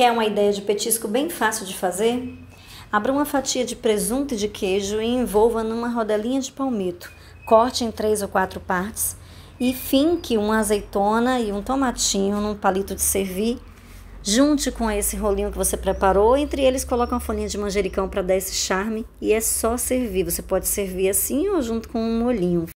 Quer uma ideia de petisco bem fácil de fazer? Abra uma fatia de presunto e de queijo e envolva numa rodelinha de palmito. Corte em três ou quatro partes e finque uma azeitona e um tomatinho num palito de servir. Junte com esse rolinho que você preparou, entre eles coloque uma folhinha de manjericão para dar esse charme e é só servir. Você pode servir assim ou junto com um molhinho.